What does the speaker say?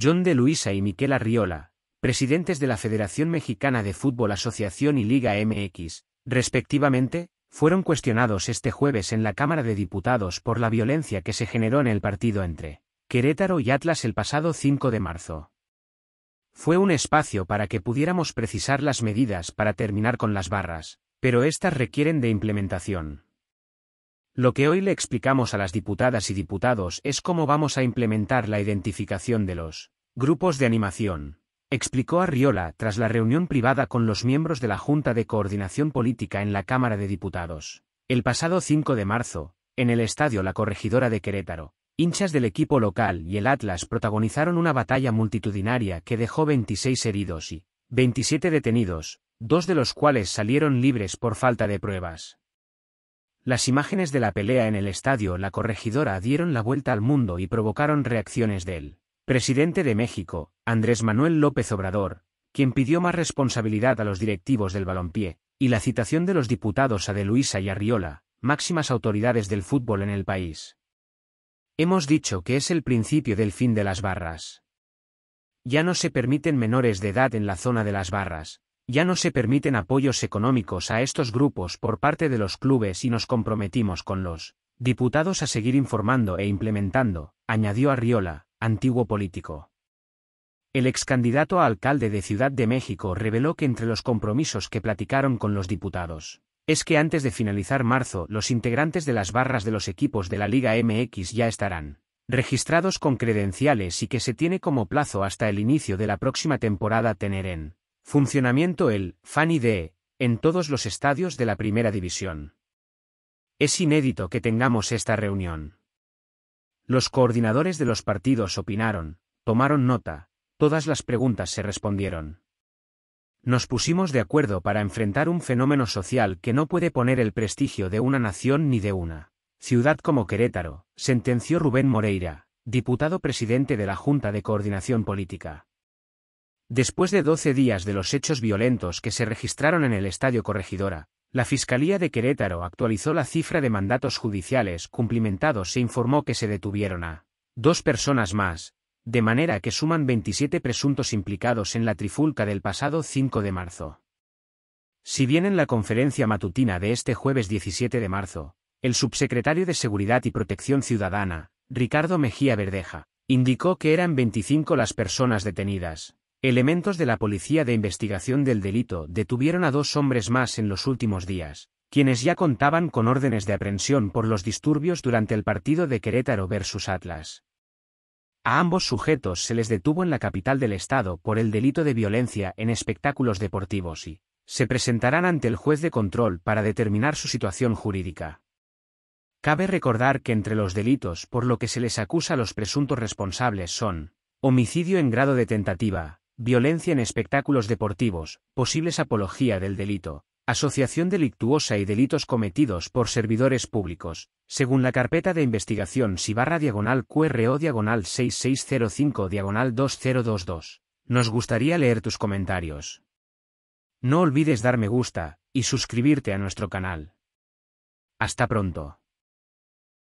John de Luisa y Miquel Arriola, presidentes de la Federación Mexicana de Fútbol Asociación y Liga MX, respectivamente, fueron cuestionados este jueves en la Cámara de Diputados por la violencia que se generó en el partido entre Querétaro y Atlas el pasado 5 de marzo. Fue un espacio para que pudiéramos precisar las medidas para terminar con las barras, pero éstas requieren de implementación. Lo que hoy le explicamos a las diputadas y diputados es cómo vamos a implementar la identificación de los grupos de animación, explicó Arriola tras la reunión privada con los miembros de la Junta de Coordinación Política en la Cámara de Diputados. El pasado 5 de marzo, en el estadio La Corregidora de Querétaro, hinchas del equipo local y el Atlas protagonizaron una batalla multitudinaria que dejó 26 heridos y 27 detenidos, dos de los cuales salieron libres por falta de pruebas. Las imágenes de la pelea en el estadio La Corregidora dieron la vuelta al mundo y provocaron reacciones del presidente de México, Andrés Manuel López Obrador, quien pidió más responsabilidad a los directivos del balompié, y la citación de los diputados a De Luisa y Arriola, máximas autoridades del fútbol en el país. Hemos dicho que es el principio del fin de las barras. Ya no se permiten menores de edad en la zona de las barras, ya no se permiten apoyos económicos a estos grupos por parte de los clubes y nos comprometimos con los diputados a seguir informando e implementando, añadió Arriola, antiguo político. El ex candidato a alcalde de Ciudad de México reveló que entre los compromisos que platicaron con los diputados, es que antes de finalizar marzo los integrantes de las barras de los equipos de la Liga MX ya estarán registrados con credenciales y que se tiene como plazo hasta el inicio de la próxima temporada tener en Funcionamiento el FANIDE en todos los estadios de la Primera División. Es inédito que tengamos esta reunión. Los coordinadores de los partidos opinaron, tomaron nota, todas las preguntas se respondieron. Nos pusimos de acuerdo para enfrentar un fenómeno social que no puede poner el prestigio de una nación ni de una ciudad como Querétaro, sentenció Rubén Moreira, diputado presidente de la Junta de Coordinación Política. Después de 12 días de los hechos violentos que se registraron en el Estadio Corregidora, la Fiscalía de Querétaro actualizó la cifra de mandatos judiciales cumplimentados e informó que se detuvieron a dos personas más, de manera que suman 27 presuntos implicados en la trifulca del pasado 5 de marzo. Si bien en la conferencia matutina de este jueves 17 de marzo, el subsecretario de Seguridad y Protección Ciudadana, Ricardo Mejía Verdeja, indicó que eran 25 las personas detenidas, Elementos de la Policía de Investigación del Delito detuvieron a dos hombres más en los últimos días, quienes ya contaban con órdenes de aprehensión por los disturbios durante el partido de Querétaro versus Atlas. A ambos sujetos se les detuvo en la capital del estado por el delito de violencia en espectáculos deportivos y se presentarán ante el juez de control para determinar su situación jurídica. Cabe recordar que entre los delitos por lo que se les acusa a los presuntos responsables son homicidio en grado de tentativa, Violencia en espectáculos deportivos, posibles apología del delito, asociación delictuosa y delitos cometidos por servidores públicos, según la carpeta de investigación si barra diagonal QRO diagonal 6605 diagonal 2022. Nos gustaría leer tus comentarios. No olvides dar me gusta y suscribirte a nuestro canal. Hasta pronto.